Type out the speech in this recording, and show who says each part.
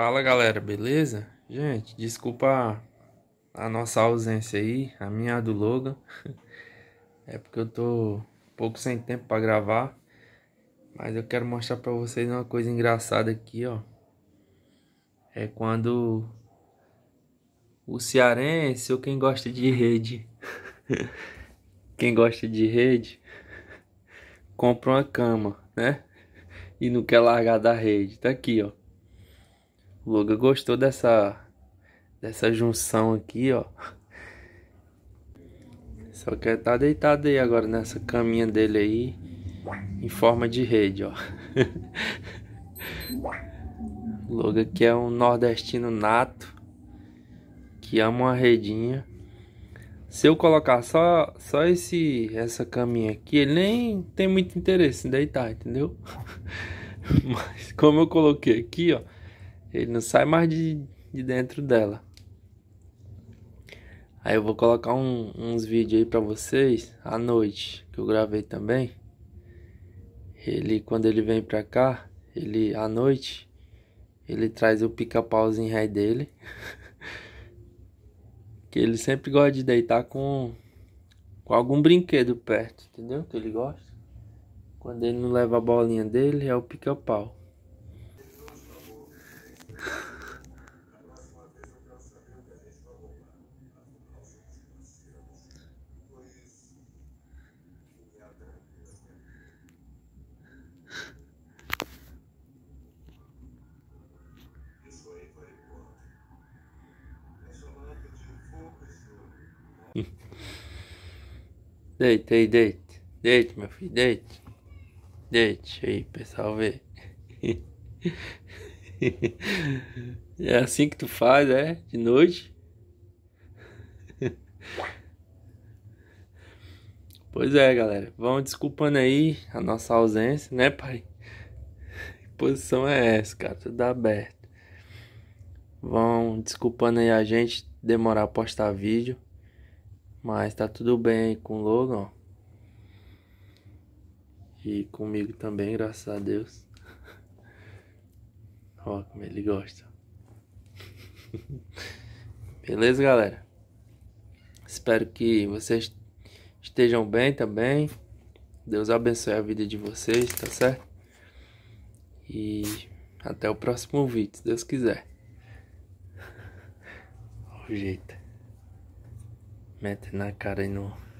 Speaker 1: Fala galera, beleza? Gente, desculpa a nossa ausência aí, a minha do Logan. É porque eu tô um pouco sem tempo para gravar, mas eu quero mostrar para vocês uma coisa engraçada aqui, ó. É quando o cearense ou quem gosta de rede, quem gosta de rede, compra uma cama, né? E não quer largar da rede. Tá aqui, ó. O Loga gostou dessa dessa junção aqui, ó. Só que tá deitado aí agora nessa caminha dele aí em forma de rede, ó. o Loga que é um nordestino nato que ama uma redinha. Se eu colocar só só esse essa caminha aqui, ele nem tem muito interesse em deitar, entendeu? Mas como eu coloquei aqui, ó, ele não sai mais de, de dentro dela. Aí eu vou colocar um, uns vídeos aí pra vocês à noite, que eu gravei também. Ele, quando ele vem pra cá, ele à noite, ele traz o pica-pauzinho rei dele. que ele sempre gosta de deitar com, com algum brinquedo perto, entendeu? Que ele gosta. Quando ele não leva a bolinha dele, é o pica-pau. Deita aí, deita. Deite, meu filho, deite. Deite aí, pessoal, vê. É assim que tu faz, é? De noite? Pois é, galera. Vão desculpando aí a nossa ausência, né, pai? Que posição é essa, cara? Tudo aberto. Vão desculpando aí a gente demorar a postar vídeo. Mas tá tudo bem com o Logan. E comigo também, graças a Deus. Ó, como ele gosta. Beleza, galera? Espero que vocês estejam bem também. Deus abençoe a vida de vocês, tá certo? E até o próximo vídeo, se Deus quiser. Ó, jeito. me tener no.